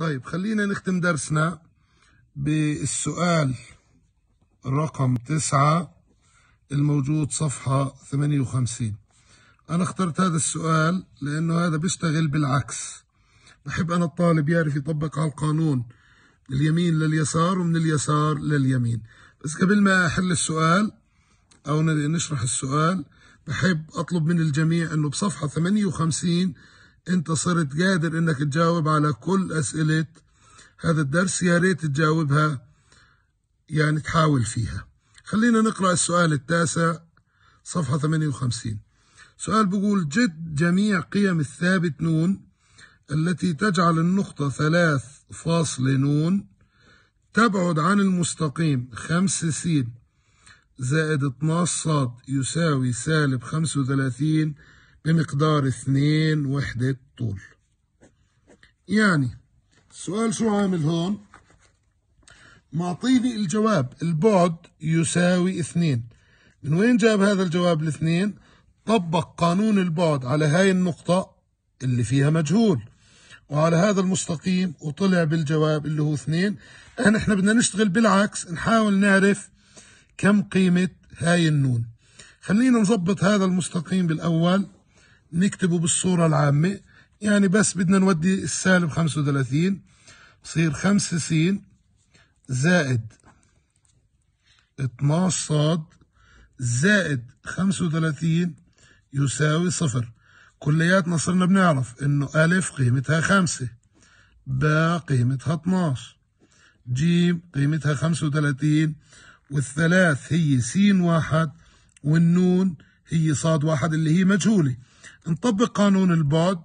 طيب خلينا نختم درسنا بالسؤال رقم تسعة الموجود صفحة 58 أنا اخترت هذا السؤال لأنه هذا بيشتغل بالعكس بحب أنا الطالب يعرف يطبق على القانون من اليمين لليسار ومن اليسار لليمين بس قبل ما أحل السؤال أو نشرح السؤال بحب أطلب من الجميع أنه بصفحة 58 انت صرت قادر انك تجاوب على كل اسئله هذا الدرس يا ريت تجاوبها يعني تحاول فيها خلينا نقرا السؤال التاسع صفحه 58 سؤال بيقول جد جميع قيم الثابت نون التي تجعل النقطة ثلاث فاصل نون تبعد عن المستقيم خمس سين زائد 12 صاد يساوي سالب وثلاثين بمقدار اثنين وحدة طول يعني السؤال شو عامل هون معطيني الجواب البعد يساوي اثنين من وين جاب هذا الجواب الاثنين طبق قانون البعد على هاي النقطة اللي فيها مجهول وعلى هذا المستقيم وطلع بالجواب اللي هو اثنين الآن احنا بدنا نشتغل بالعكس نحاول نعرف كم قيمة هاي النون خلينا نظبط هذا المستقيم بالأول نكتبه بالصورة العامة يعني بس بدنا نودي السالب 35 بصير 5 س زائد 12 ص زائد 35 يساوي صفر كلياتنا صرنا بنعرف انه ألف قيمتها خمسة ب قيمتها 12 ج قيمتها 35 والثلاث هي س واحد والنون هي صاد واحد اللي هي مجهولة نطبق قانون البعد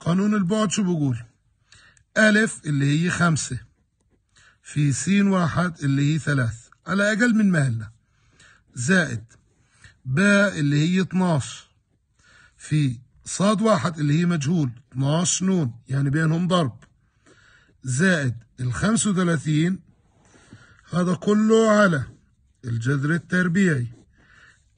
قانون البعد شو بقول ألف اللي هي خمسة في س واحد اللي هي ثلاث على أقل من مهلة زائد باء اللي هي 12 في صاد واحد اللي هي مجهول 12 نون يعني بينهم ضرب زائد ال 35 هذا كله على الجذر التربيعي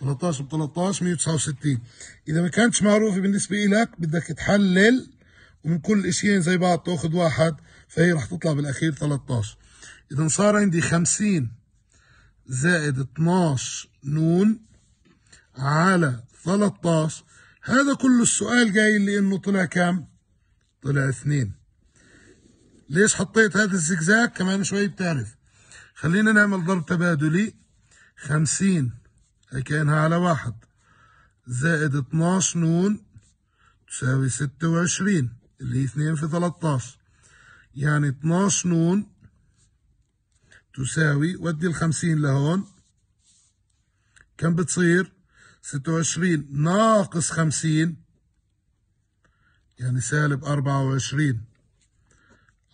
13 ب 13 169 اذا ما كانتش معروفه بالنسبه لك بدك تحلل ومن كل اشيين زي بعض تاخذ واحد فهي رح تطلع بالاخير 13 اذا صار عندي 50 زائد 12 نون على 13 هذا كل السؤال جاي لي انه طلع كم طلع اثنين ليش حطيت هذا الزجزاج كمان شوي بتعرف خلينا نعمل ضرب تبادلي 50 كانها على واحد زائد 12 نون تساوي 26 اللي هي 2 في 13 يعني 12 نون تساوي ودي ال 50 لهون كم بتصير؟ 26 ناقص 50 يعني سالب 24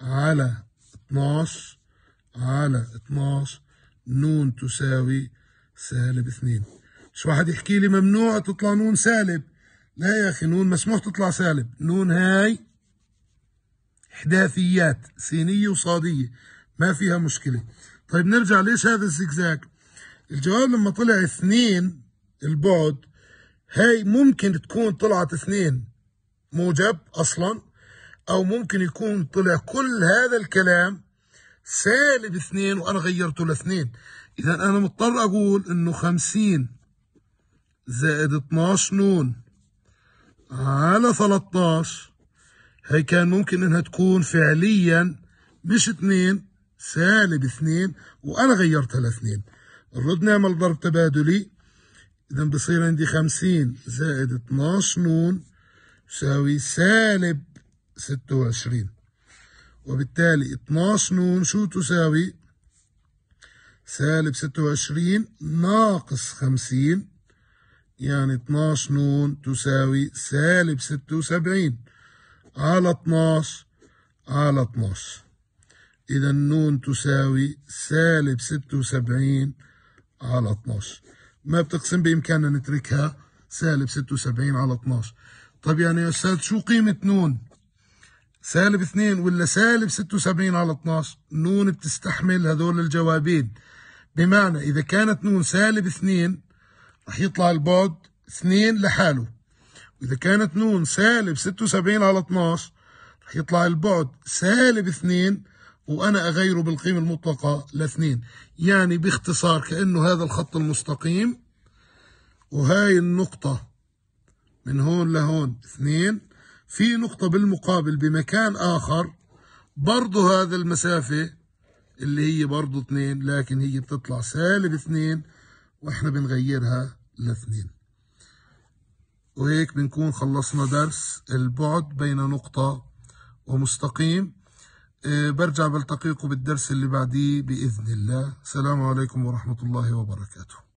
على 12 على 12 نون تساوي سالب اثنين مش واحد يحكي لي ممنوع تطلع نون سالب لا يا اخي نون مسموح تطلع سالب نون هاي احداثيات سينيه وصاديه ما فيها مشكله طيب نرجع ليش هذا الزجزاج الجواب لما طلع اثنين البعد هاي ممكن تكون طلعت اثنين موجب اصلا او ممكن يكون طلع كل هذا الكلام سالب اثنين وانا غيرته لاثنين اذا انا مضطر اقول انه خمسين زائد 12 نون على 13 هي كان ممكن انها تكون فعليا مش اثنين سالب اثنين وانا غيرتها لاثنين نرد نعمل ضرب تبادلي اذا بصير عندي 50 زائد 12 نون يساوي سالب 26 وبالتالي 12 نون شو تساوي سالب 26 ناقص 50 يعني 12 نون تساوي سالب 76 على 12 على 12 إذا نون تساوي سالب 76 على 12 ما بتقسم بإمكاننا نتركها سالب 76 على 12 طب يعني يا أستاذ شو قيمة نون؟ سالب 2 ولا سالب 76 على 12 نون بتستحمل هذول الجوابين بمعنى إذا كانت نون سالب 2 رح يطلع البعد 2 لحاله وإذا كانت نون سالب 76 على 12 رح يطلع البعد سالب 2 وأنا أغيره بالقيمة المطلقة لاثنين يعني باختصار كأنه هذا الخط المستقيم وهاي النقطة من هون لهون اثنين في نقطة بالمقابل بمكان آخر برضه هذا المسافة اللي هي برضه اثنين لكن هي بتطلع سالب اثنين واحنا بنغيرها لاثنين وهيك بنكون خلصنا درس البعد بين نقطة ومستقيم آه، برجع بلتقيكم بالدرس اللي بعديه بإذن الله السلام عليكم ورحمة الله وبركاته